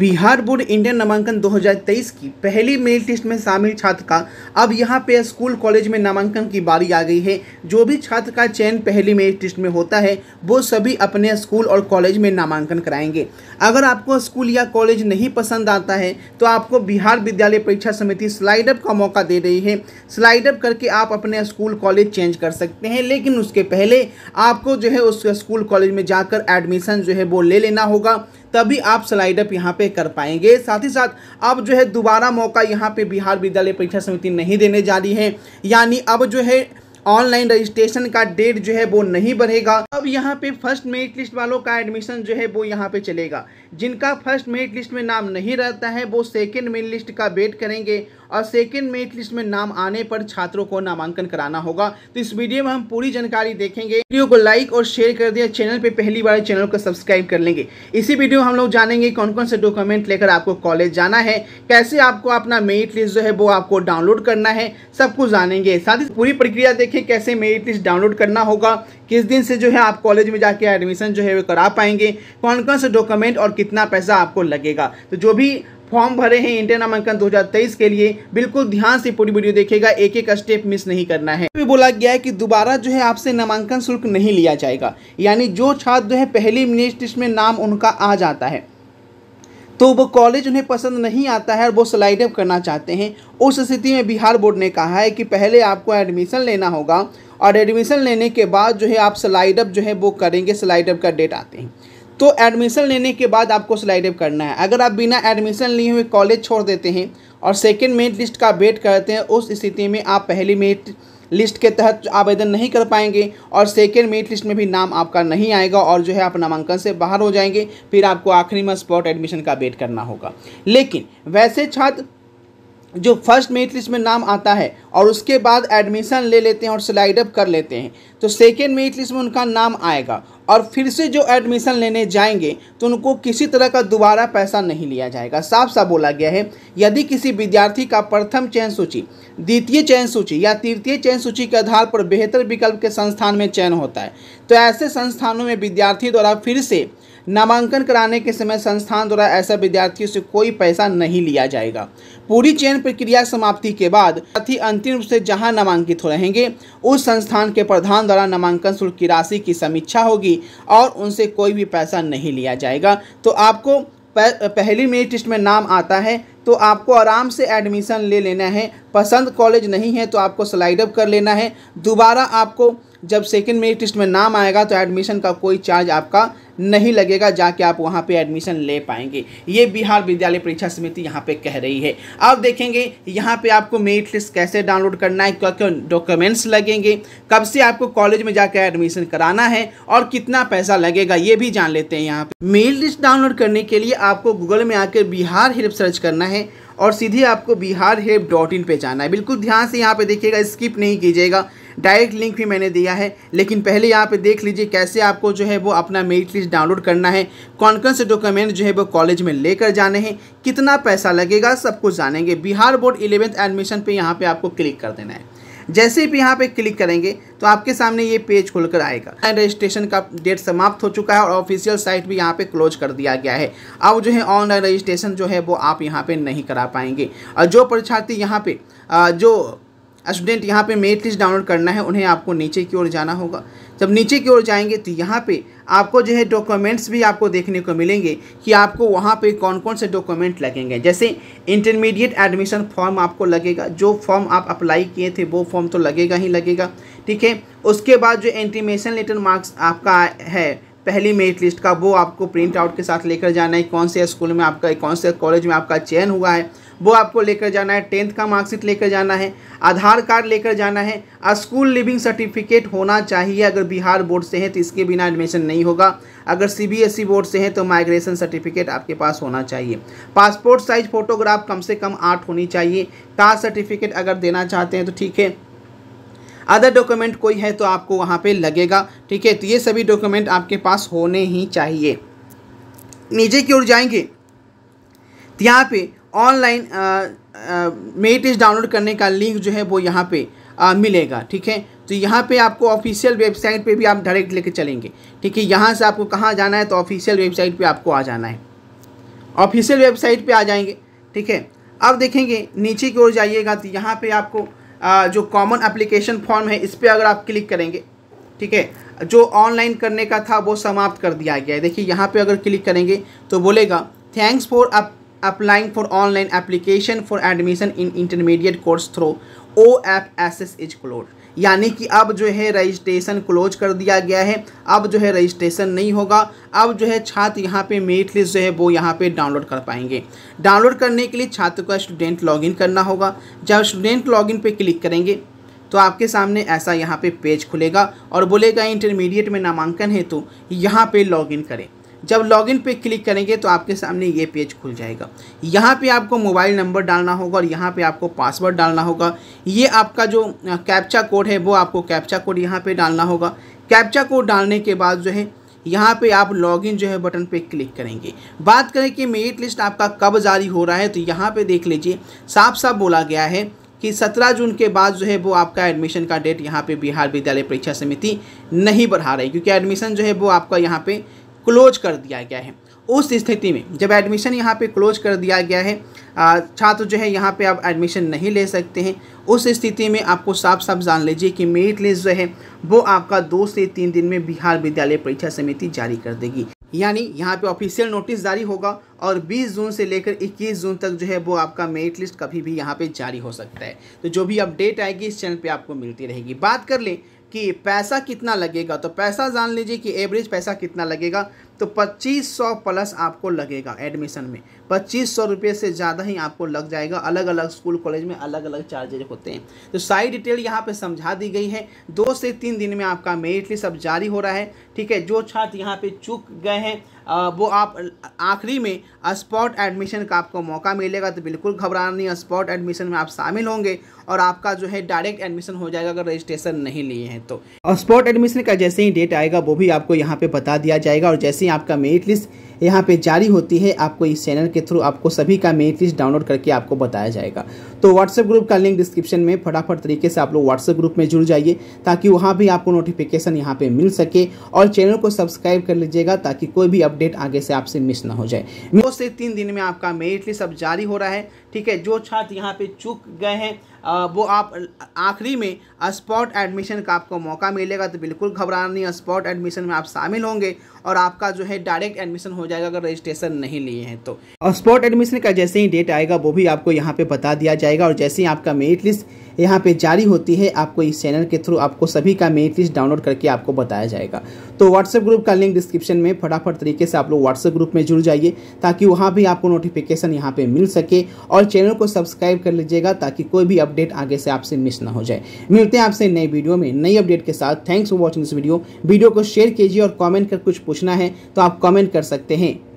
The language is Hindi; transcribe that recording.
बिहार बोर्ड इंडियन नामांकन 2023 की पहली मेल टेस्ट में शामिल छात्र का अब यहां पे स्कूल कॉलेज में नामांकन की बारी आ गई है जो भी छात्र का चयन पहली मेल टेस्ट में होता है वो सभी अपने स्कूल और कॉलेज में नामांकन कराएंगे अगर आपको स्कूल या कॉलेज नहीं पसंद आता है तो आपको बिहार विद्यालय परीक्षा समिति स्लाइडअप का मौका दे रही है स्लाइडअप करके आप अपने स्कूल कॉलेज चेंज कर सकते हैं लेकिन उसके पहले आपको जो है उस स्कूल कॉलेज में जाकर एडमिशन जो है वो ले लेना होगा तभी आप स्लाइड अप यहाँ पे कर पाएंगे साथ ही साथ अब जो है दोबारा मौका यहाँ पे बिहार विद्यालय परीक्षा समिति नहीं देने जा रही है यानी अब जो है ऑनलाइन रजिस्ट्रेशन का डेट जो है वो नहीं बढ़ेगा अब यहाँ पे फर्स्ट मेरिट लिस्ट वालों का एडमिशन जो है वो यहाँ पे चलेगा जिनका फर्स्ट मेरिट लिस्ट में नाम नहीं रहता है वो सेकेंड मेरिट लिस्ट का वेट करेंगे और सेकेंड मेरिट लिस्ट में नाम आने पर छात्रों को नामांकन कराना होगा तो इस वीडियो में हम पूरी जानकारी देखेंगे वीडियो को लाइक और शेयर कर दिया चैनल पर पहली बार चैनल को सब्सक्राइब कर लेंगे इसी वीडियो में हम लोग जानेंगे कौन कौन से डॉक्यूमेंट लेकर आपको कॉलेज जाना है कैसे आपको अपना मेरिट लिस्ट जो है वो आपको डाउनलोड करना है सब कुछ जानेंगे साथ ही पूरी प्रक्रिया देखें कैसे मेरिट लिस्ट डाउनलोड करना होगा किस दिन से जो है आप कॉलेज में जाके एडमिशन जो है वो करा पाएंगे कौन कौन से डॉक्यूमेंट और कितना पैसा आपको लगेगा तो जो भी फॉर्म भरे हैं इंडिया नामांकन 2023 के लिए बिल्कुल ध्यान से पूरी वीडियो देखेगा एक एक स्टेप मिस नहीं करना है भी बोला गया है कि दोबारा जो है आपसे नामांकन शुल्क नहीं लिया जाएगा यानी जो छात्र जो है पहली मिनिस्ट में नाम उनका आ जाता है तो वो कॉलेज उन्हें पसंद नहीं आता है और वो स्लाइड अप करना चाहते हैं उस स्थिति में बिहार बोर्ड ने कहा है कि पहले आपको एडमिशन लेना होगा और एडमिशन लेने के बाद जो है आप स्लाइड अप जो है वो करेंगे स्लाइड अप का डेट आते हैं तो एडमिशन लेने के बाद आपको स्लाइड अप करना है अगर आप बिना एडमिशन लिए हुए कॉलेज छोड़ देते हैं और सेकेंड मेरिट लिस्ट का वेट करते हैं उस स्थिति में आप पहली मेरिट लिस्ट के तहत आवेदन नहीं कर पाएंगे और सेकेंड मेरिट लिस्ट में भी नाम आपका नहीं आएगा और जो है आप नामांकन से बाहर हो जाएंगे फिर आपको आखिरी में स्पॉट एडमिशन का वेट करना होगा लेकिन वैसे छात्र जो फर्स्ट मेरिट लिस्ट में नाम आता है और उसके बाद एडमिशन ले लेते हैं और स्लाइड अप कर लेते हैं तो सेकेंड मेरिट लिस्ट में उनका नाम आएगा और फिर से जो एडमिशन लेने जाएंगे तो उनको किसी तरह का दोबारा पैसा नहीं लिया जाएगा साफ साफ बोला गया है यदि किसी विद्यार्थी का प्रथम चयन सूची द्वितीय चयन सूची या तृतीय चयन सूची के आधार पर बेहतर विकल्प के संस्थान में चयन होता है तो ऐसे संस्थानों में विद्यार्थी द्वारा फिर से नामांकन कराने के समय संस्थान द्वारा ऐसा विद्यार्थियों से कोई पैसा नहीं लिया जाएगा पूरी चयन प्रक्रिया समाप्ति के बाद साथी अंतिम रूप से जहां नामांकित हो रहेंगे उस संस्थान के प्रधान द्वारा नामांकन शुल्क की राशि की समीक्षा होगी और उनसे कोई भी पैसा नहीं लिया जाएगा तो आपको पहली मेरिट लिस्ट में नाम आता है तो आपको आराम से एडमिशन ले लेना है पसंद कॉलेज नहीं है तो आपको स्लाइड अप कर लेना है दोबारा आपको जब सेकेंड मेरिट लिस्ट में नाम आएगा तो एडमिशन का कोई चार्ज आपका नहीं लगेगा जाके आप वहाँ पे एडमिशन ले पाएंगे ये बिहार विद्यालय परीक्षा समिति यहाँ पे कह रही है अब देखेंगे यहाँ पे आपको मेरिट लिस्ट कैसे डाउनलोड करना है क्या क्या डॉक्यूमेंट्स लगेंगे कब से आपको कॉलेज में जाकर एडमिशन कराना है और कितना पैसा लगेगा ये भी जान लेते हैं यहाँ पर मेरिट लिस्ट डाउनलोड करने के लिए आपको गूगल में आकर बिहार हेल्प सर्च करना है और सीधे आपको बिहार हेल्प डॉट इन पर जाना है बिल्कुल ध्यान से यहाँ पर देखिएगा स्किप नहीं कीजिएगा डायरेक्ट लिंक भी मैंने दिया है लेकिन पहले यहाँ पे देख लीजिए कैसे आपको जो है वो अपना मेरिट लिस्ट डाउनलोड करना है कौन कौन से डॉक्यूमेंट जो है वो कॉलेज में लेकर जाने हैं कितना पैसा लगेगा सब कुछ जानेंगे बिहार बोर्ड इलेवेंथ एडमिशन पर यहाँ पर आपको क्लिक कर देना है जैसे ही यहाँ पे क्लिक करेंगे तो आपके सामने ये पेज खुलकर आएगा रजिस्ट्रेशन का डेट समाप्त हो चुका है और ऑफिशियल साइट भी यहाँ पे क्लोज कर दिया गया है अब जो है ऑनलाइन रजिस्ट्रेशन जो है वो आप यहाँ पे नहीं करा पाएंगे और जो परीक्षार्थी यहाँ पे जो स्टूडेंट यहाँ पे मेरिट लिस्ट डाउनलोड करना है उन्हें आपको नीचे की ओर जाना होगा जब नीचे की ओर जाएंगे तो यहाँ पे आपको जो है डॉक्यूमेंट्स भी आपको देखने को मिलेंगे कि आपको वहाँ पे कौन कौन से डॉक्यूमेंट लगेंगे जैसे इंटरमीडिएट एडमिशन फॉर्म आपको लगेगा जो फॉर्म आप अप्लाई किए थे वो फॉर्म तो लगेगा ही लगेगा ठीक है उसके बाद जो इंटीमेशन लेटर मार्क्स आपका है पहली मेरिट लिस्ट का वो आपको प्रिंट आउट के साथ लेकर जाना है कौन से स्कूल में आपका कौन से कॉलेज में आपका चयन हुआ है वो आपको लेकर जाना है टेंथ का मार्कशीट लेकर जाना है आधार कार्ड लेकर जाना है स्कूल लिविंग सर्टिफिकेट होना चाहिए अगर बिहार बोर्ड से है तो इसके बिना एडमिशन नहीं होगा अगर ई बोर्ड से है तो माइग्रेशन सर्टिफिकेट आपके पास होना चाहिए पासपोर्ट साइज फ़ोटोग्राफ कम से कम आठ होनी चाहिए कास्ट सर्टिफिकेट अगर देना चाहते हैं तो ठीक है अदर डॉक्यूमेंट कोई है तो आपको वहाँ पे लगेगा ठीक है तो ये सभी डॉक्यूमेंट आपके पास होने ही चाहिए नीचे की ओर जाएंगे तो यहाँ पे ऑनलाइन मेट डाउनलोड करने का लिंक जो है वो यहाँ पे आ, मिलेगा ठीक है तो यहाँ पे आपको ऑफिशियल वेबसाइट पे भी आप डायरेक्ट लेके चलेंगे ठीक है यहाँ से आपको कहाँ जाना है तो ऑफिशियल वेबसाइट पे आपको आ जाना है ऑफिशियल वेबसाइट पे आ जाएंगे ठीक है अब देखेंगे नीचे की ओर जाइएगा तो यहाँ पर आपको आ, जो कॉमन अप्लीकेशन फॉर्म है इस पर अगर आप क्लिक करेंगे ठीक है जो ऑनलाइन करने का था वो समाप्त कर दिया गया है देखिए यहाँ पर अगर क्लिक करेंगे तो बोलेगा thanks for applying for online application for admission in intermediate course through O F S S is close यानी कि अब जो है रजिस्ट्रेशन क्लोज कर दिया गया है अब जो है रजिस्ट्रेशन नहीं होगा अब जो है छात्र यहाँ पे मेरिट लिस्ट जो है वो यहाँ पे डाउनलोड कर पाएंगे डाउनलोड करने के लिए छात्र को स्टूडेंट लॉगिन करना होगा जब स्टूडेंट लॉगिन पे क्लिक करेंगे तो आपके सामने ऐसा यहाँ पे पेज खुलेगा और बोलेगा इंटरमीडिएट में नामांकन है तो यहाँ पे लॉगिन करें जब लॉगिन पे क्लिक करेंगे तो आपके सामने ये पेज खुल जाएगा यहाँ पे आपको मोबाइल नंबर डालना होगा और यहाँ पे आपको पासवर्ड डालना होगा ये आपका जो कैप्चा कोड है वो आपको कैप्चा कोड यहाँ पे डालना होगा कैप्चा कोड डालने के बाद जो है यहाँ पे आप लॉगिन जो है बटन पे क्लिक करेंगे बात करें कि मेरिट लिस्ट आपका कब जारी हो रहा है तो यहाँ पर देख लीजिए साफ साफ बोला गया है कि 17 जून के बाद जो है वो आपका एडमिशन का डेट यहाँ पे बिहार विद्यालय परीक्षा समिति नहीं बढ़ा रही क्योंकि एडमिशन जो है वो आपका यहाँ पे क्लोज कर दिया गया है उस स्थिति में जब एडमिशन यहाँ पे क्लोज कर दिया गया है छात्र जो है यहाँ पे आप एडमिशन नहीं ले सकते हैं उस स्थिति में आपको साफ साफ जान लीजिए कि मेरिट लिस्ट जो है वो आपका दो से तीन दिन में बिहार विद्यालय परीक्षा समिति जारी कर देगी यानी यहाँ पे ऑफिशियल नोटिस जारी होगा और 20 जून से लेकर 21 जून तक जो है वो आपका मेरिट लिस्ट कभी भी यहाँ पे जारी हो सकता है तो जो भी अपडेट आएगी इस चैनल पे आपको मिलती रहेगी बात कर लें कि पैसा कितना लगेगा तो पैसा जान लीजिए कि एवरेज पैसा कितना लगेगा तो पच्चीस सौ प्लस आपको लगेगा एडमिशन में पच्चीस सौ रुपये से ज़्यादा ही आपको लग जाएगा अलग अलग स्कूल कॉलेज में अलग अलग चार्जेज होते हैं तो सारी डिटेल यहाँ पे समझा दी गई है दो से तीन दिन में आपका मेरिट लिस्ट अब जारी हो रहा है ठीक है जो छात्र यहाँ पे चूक गए हैं वो आप आखिरी में स्पॉट एडमिशन का आपको मौका मिलेगा तो बिल्कुल घबराना नहीं स्पॉट एडमिशन में आप शामिल होंगे और आपका जो है डायरेक्ट एडमिशन हो जाएगा अगर रजिस्ट्रेशन नहीं लिए हैं तो स्पॉट एडमिशन का जैसे ही डेट आएगा वो भी आपको यहाँ पे बता दिया जाएगा और जैसे आपका मेरिट लिस्ट यहाँ पे जारी होती है आपको इस चैनल के थ्रू आपको सभी का मेरिट लिस्ट डाउनलोड करके आपको बताया जाएगा तो व्हाट्सएप ग्रुप का लिंक डिस्क्रिप्शन में फटाफट तरीके से आप लोग व्हाट्सएप ग्रुप में जुड़ जाइए ताकि वहाँ भी आपको नोटिफिकेशन यहाँ पर मिल सके और चैनल को सब्सक्राइब कर लीजिएगा ताकि कोई भी अपडेट आगे से आपसे मिस ना हो जाए दो से तीन दिन में आपका मेरिट लिस्ट अब जारी हो रहा है ठीक है जो छात्र यहाँ पे चूक गए हैं वो आप आखिरी में स्पॉट एडमिशन का आपको मौका मिलेगा तो बिल्कुल घबराना नहीं स्पॉट एडमिशन में आप शामिल होंगे और आपका जो है डायरेक्ट एडमिशन हो जाएगा अगर रजिस्ट्रेशन नहीं लिए हैं तो और स्पॉट एडमिशन का जैसे ही डेट आएगा वो भी आपको यहाँ पे बता दिया जाएगा और जैसे ही आपका मेरिट लिस्ट यहाँ पे जारी होती है आपको इस चैनल के थ्रू आपको सभी का मेरिट लिस्ट डाउनलोड करके आपको बताया जाएगा तो व्हाट्सएप ग्रुप का लिंक डिस्क्रिप्शन में फटाफट तरीके से आप लोग व्हाट्सएप ग्रुप में जुड़ जाइए ताकि वहाँ भी आपको नोटिफिकेशन यहाँ पर मिल सके और चैनल को सब्सक्राइब कर लीजिएगा ताकि कोई भी अपडेट आगे से आपसे मिस ना हो जाए मिलते हैं आपसे नई वीडियो में नई अपडेट के साथ thanks for watching this video video को शेयर कीजिए और कॉमेंट कर कुछ पूछना है तो आप कॉमेंट कर सकते हैं